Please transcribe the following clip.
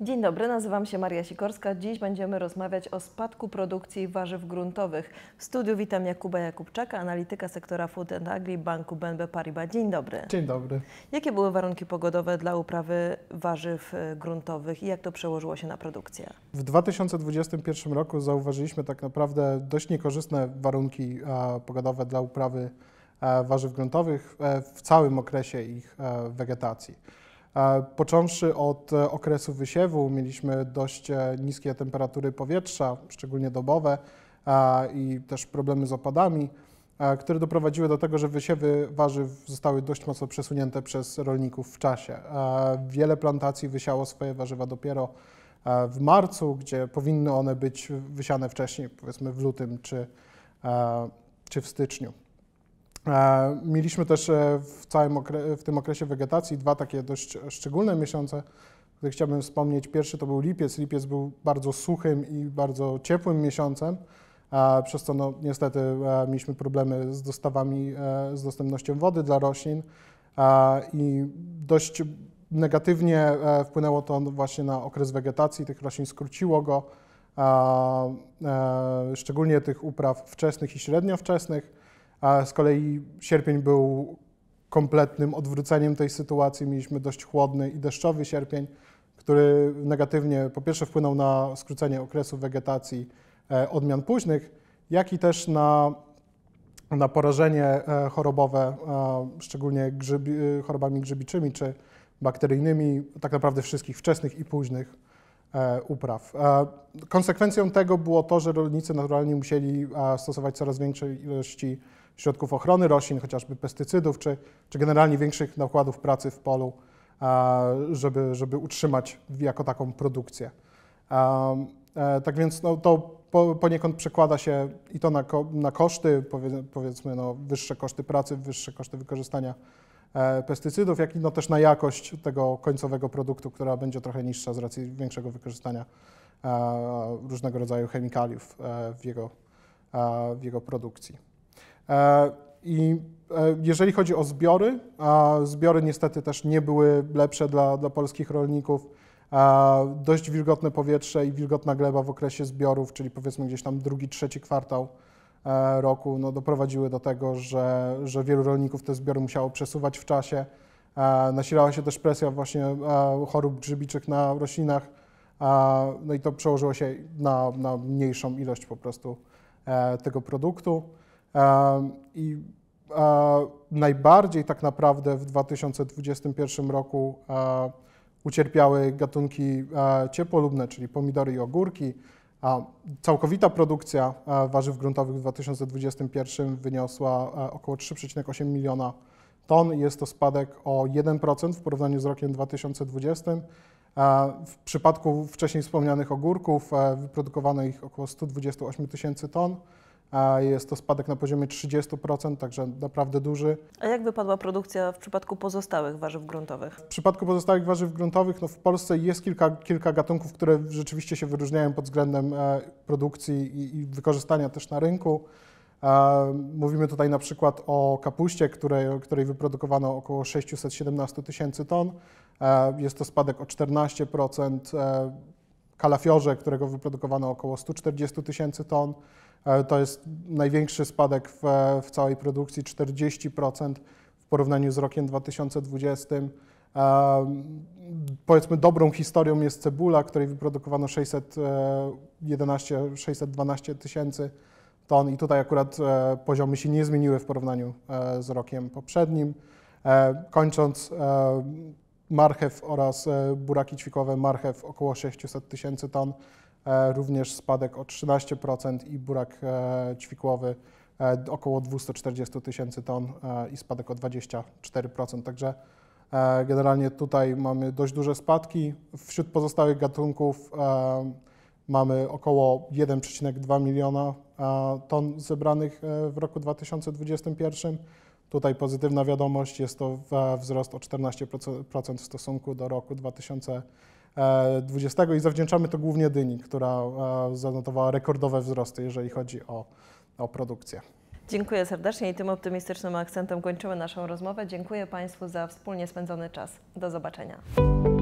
Dzień dobry, nazywam się Maria Sikorska. Dziś będziemy rozmawiać o spadku produkcji warzyw gruntowych. W studiu witam Jakuba Jakubczaka, analityka sektora Food and Agri Banku BNP Paribas. Dzień dobry. Dzień dobry. Jakie były warunki pogodowe dla uprawy warzyw e, gruntowych i jak to przełożyło się na produkcję? W 2021 roku zauważyliśmy tak naprawdę dość niekorzystne warunki e, pogodowe dla uprawy e, warzyw gruntowych w całym okresie ich wegetacji. E, począwszy od e, okresu wysiewu, mieliśmy dość e, niskie temperatury powietrza, szczególnie dobowe, i też problemy z opadami, które doprowadziły do tego, że wysiewy warzyw zostały dość mocno przesunięte przez rolników w czasie. Wiele plantacji wysiało swoje warzywa dopiero w marcu, gdzie powinny one być wysiane wcześniej, powiedzmy w lutym czy, czy w styczniu. E, mieliśmy też e, w, całym w tym okresie wegetacji dwa takie dość szczególne miesiące, które chciałbym wspomnieć. Pierwszy to był lipiec. Lipiec był bardzo suchym i bardzo ciepłym miesiącem, przez co no, niestety e, mieliśmy problemy z dostawami, z dostępnością wody dla roślin i dość negatywnie wpłynęło to właśnie na okres wegetacji tych roślin, skróciło go, szczególnie tych upraw wczesnych i średnio a z kolei sierpień był kompletnym odwróceniem tej sytuacji. Mieliśmy dość chłodny i deszczowy sierpień, który negatywnie po pierwsze wpłynął na skrócenie okresu wegetacji e, odmian późnych, jak i też na, na porażenie e, chorobowe, e, szczególnie chorobami grzybiczymi czy bakteryjnymi, tak naprawdę wszystkich wczesnych i późnych E, upraw. E, konsekwencją tego było to, że rolnicy naturalnie musieli e, stosować coraz większe ilości środków ochrony roślin, chociażby pestycydów, czy, czy generalnie większych nakładów pracy w polu, żeby, żeby utrzymać jako taką produkcję. Tak więc no, to poniekąd przekłada się i to na, na koszty, powiedzmy no, wyższe koszty pracy, wyższe koszty wykorzystania E, pestycydów, jak i no też na jakość tego końcowego produktu, która będzie trochę niższa z racji większego wykorzystania e, różnego rodzaju chemikaliów e, w jego, w jego produkcji. I jeżeli chodzi o zbiory, zbiory niestety też nie były lepsze dla, dla polskich rolników. Dość wilgotne powietrze i wilgotna gleba w okresie zbiorów, czyli powiedzmy gdzieś tam drugi, trzeci kwartał E, roku no, doprowadziły do tego, że, że wielu rolników te zbiory musiało przesuwać w czasie. E, nasilała się też presja właśnie e, chorób grzybiczych na roślinach, no i to przełożyło się na, na mniejszą ilość po prostu tego produktu. I najbardziej tak naprawdę w 2021 roku ucierpiały gatunki ciepłolubne, czyli pomidory i ogórki, Całkowita produkcja e, warzyw gruntowych w 2021 wyniosła e, około 3,8 miliona ton. Jest to spadek o 1% w porównaniu z rokiem 2020. E, w przypadku wcześniej wspomnianych ogórków wyprodukowano ich około 128 tysięcy ton a jest to spadek na poziomie 30%, także naprawdę duży. A jak wypadła produkcja w przypadku pozostałych warzyw gruntowych? W przypadku pozostałych warzyw gruntowych no w Polsce jest kilka, kilka gatunków, które rzeczywiście się wyróżniają pod względem e, produkcji i, i wykorzystania też na rynku. E, mówimy tutaj na przykład o kapuście, której, której wyprodukowano około 617 tysięcy ton. E, jest to spadek o 14% kalafiorze, którego wyprodukowano około 140 tysięcy ton. E, to jest największy spadek w, w całej produkcji, 40% w porównaniu z rokiem 2020. E, powiedzmy dobrą historią jest cebula, której wyprodukowano 611, 612 e, tysięcy ton i tutaj akurat poziomy się nie zmieniły w porównaniu z rokiem poprzednim. Kończąc marchew oraz e, buraki ćwikowe, marchew około 600 tysięcy ton, e, również spadek o 13% i burak e, ćwikłowy około 240 tysięcy ton i spadek o 24%. Także generalnie tutaj mamy dość duże spadki. Wśród pozostałych gatunków mamy około 1,2 miliona ton zebranych w roku 2021 Tutaj pozytywna wiadomość jest to wzrost o 14% w stosunku do roku 2020 i zawdzięczamy to głównie Dyni, która e, zanotowała rekordowe wzrosty, jeżeli chodzi o, o produkcję. Dziękuję serdecznie i tym optymistycznym akcentem kończymy naszą rozmowę. Dziękuję Państwu za wspólnie spędzony czas. Do zobaczenia.